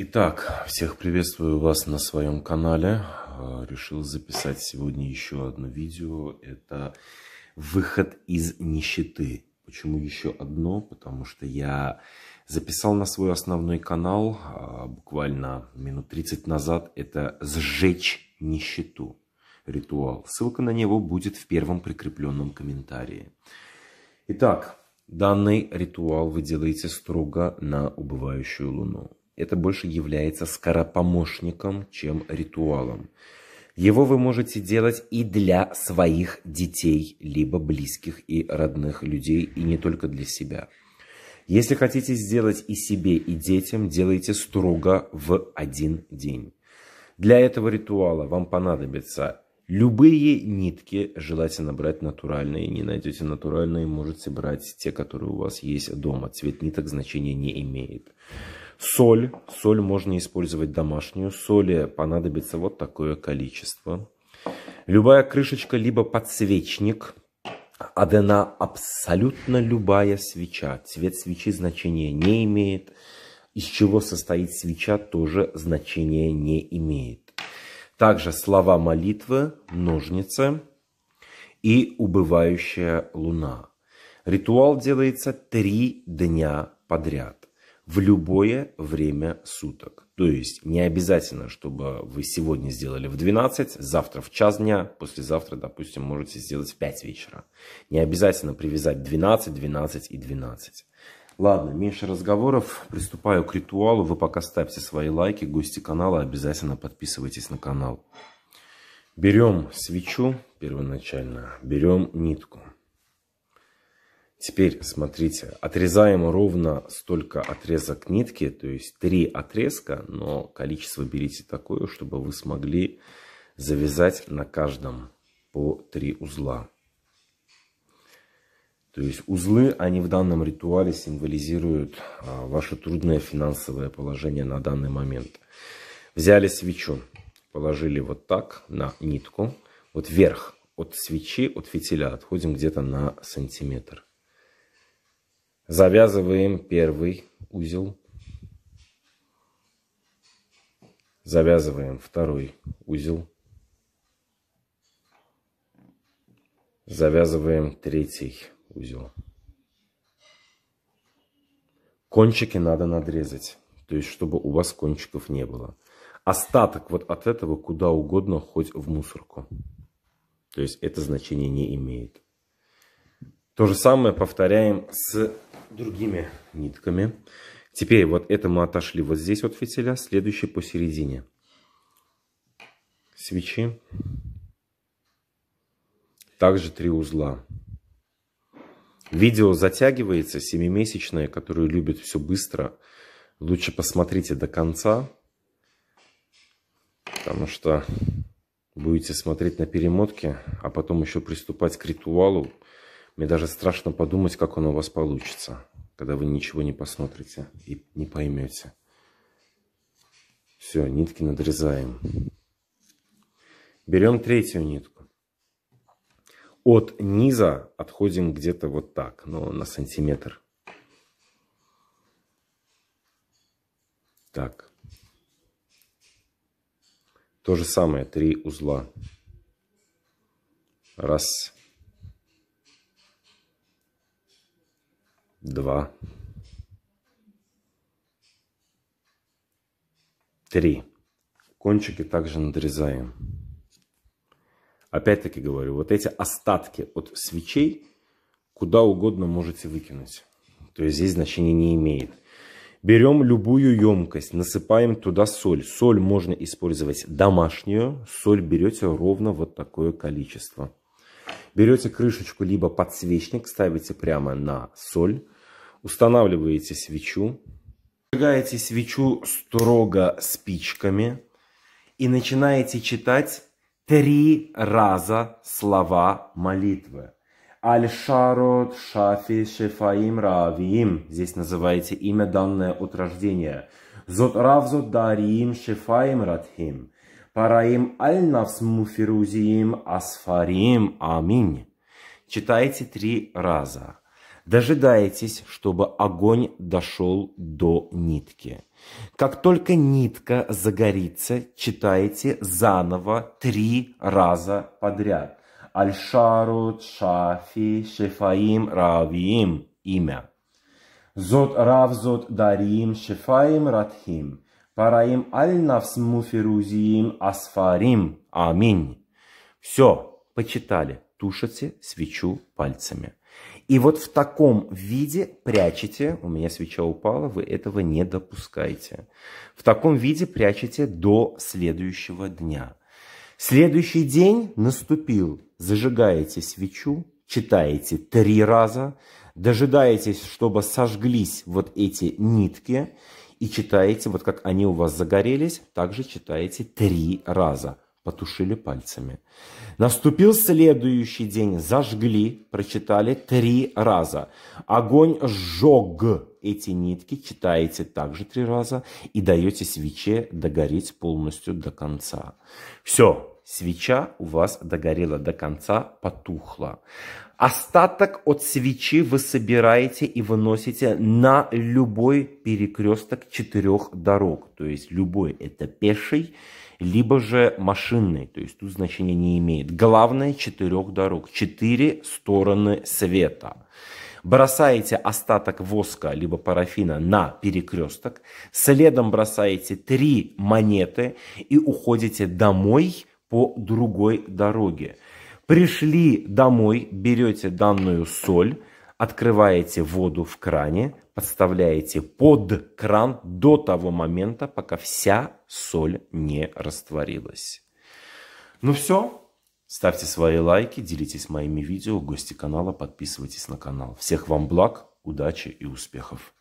Итак, всех приветствую вас на своем канале. Э, решил записать сегодня еще одно видео. Это выход из нищеты. Почему еще одно? Потому что я записал на свой основной канал а, буквально минут 30 назад. Это «Сжечь нищету» ритуал. Ссылка на него будет в первом прикрепленном комментарии. Итак, данный ритуал вы делаете строго на убывающую луну это больше является скоропомощником, чем ритуалом. Его вы можете делать и для своих детей, либо близких и родных людей, и не только для себя. Если хотите сделать и себе, и детям, делайте строго в один день. Для этого ритуала вам понадобятся любые нитки, желательно брать натуральные. Не найдете натуральные, можете брать те, которые у вас есть дома. Цвет ниток значения не имеет. Соль. Соль можно использовать домашнюю. Соли понадобится вот такое количество. Любая крышечка, либо подсвечник. Одна абсолютно любая свеча. Цвет свечи значения не имеет. Из чего состоит свеча тоже значения не имеет. Также слова молитвы, ножницы и убывающая луна. Ритуал делается три дня подряд в любое время суток. То есть не обязательно, чтобы вы сегодня сделали в 12, завтра в час дня, послезавтра, допустим, можете сделать в 5 вечера. Не обязательно привязать 12, 12 и 12. Ладно, меньше разговоров, приступаю к ритуалу. Вы пока ставьте свои лайки, гости канала, обязательно подписывайтесь на канал. Берем свечу первоначально, берем нитку. Теперь, смотрите, отрезаем ровно столько отрезок нитки, то есть три отрезка, но количество берите такое, чтобы вы смогли завязать на каждом по три узла. То есть узлы, они в данном ритуале символизируют а, ваше трудное финансовое положение на данный момент. Взяли свечу, положили вот так на нитку, вот вверх от свечи, от фитиля отходим где-то на сантиметр. Завязываем первый узел. Завязываем второй узел. Завязываем третий узел. Кончики надо надрезать, то есть чтобы у вас кончиков не было. Остаток вот от этого куда угодно, хоть в мусорку. То есть это значение не имеет. То же самое повторяем с другими нитками. Теперь вот это мы отошли вот здесь от фитиля, следующий посередине свечи. Также три узла. Видео затягивается, семимесячное, которое любит все быстро. Лучше посмотрите до конца, потому что будете смотреть на перемотки, а потом еще приступать к ритуалу, мне даже страшно подумать, как оно у вас получится, когда вы ничего не посмотрите и не поймете. Все, нитки надрезаем. Берем третью нитку. От низа отходим где-то вот так, но ну, на сантиметр. Так. То же самое, три узла. Раз, два, три. Кончики также надрезаем. Опять-таки говорю, вот эти остатки от свечей куда угодно можете выкинуть. То есть здесь значения не имеет. Берем любую емкость, насыпаем туда соль. Соль можно использовать домашнюю. Соль берете ровно вот такое количество. Берете крышечку либо подсвечник, ставите прямо на соль. Устанавливаете свечу. Зажигаете свечу строго спичками. И начинаете читать три раза слова молитвы. Аль-Шарот Шафи Шефаим Равиим. Здесь называете имя, данное от рождения. Зот Зот Дариим Шефаим Радхим. Параим Аль-Навс Муфирузиим Асфарим Аминь. Читайте три раза. Дожидаетесь, чтобы огонь дошел до нитки. Как только нитка загорится, читайте заново три раза подряд. аль Шафи, Шефаим, Равиим. Имя. Зод Рав, Дарим, Шефаим, Радхим. Параим Альнавс, навс Асфарим. Аминь. Все, почитали. Тушите свечу пальцами. И вот в таком виде прячете, у меня свеча упала, вы этого не допускаете. В таком виде прячете до следующего дня. Следующий день наступил, зажигаете свечу, читаете три раза, дожидаетесь, чтобы сожглись вот эти нитки, и читаете, вот как они у вас загорелись, также читаете три раза – потушили пальцами. Наступил следующий день, зажгли, прочитали три раза. Огонь сжег эти нитки, читаете также три раза и даете свече догореть полностью до конца. Все, свеча у вас догорела до конца, потухла. Остаток от свечи вы собираете и выносите на любой перекресток четырех дорог. То есть любой это пеший, либо же машинный, то есть тут значения не имеет. Главное четырех дорог, четыре стороны света. Бросаете остаток воска, либо парафина на перекресток, следом бросаете три монеты и уходите домой по другой дороге. Пришли домой, берете данную соль, Открываете воду в кране, подставляете под кран до того момента, пока вся соль не растворилась. Ну все. Ставьте свои лайки, делитесь моими видео, гости канала, подписывайтесь на канал. Всех вам благ, удачи и успехов.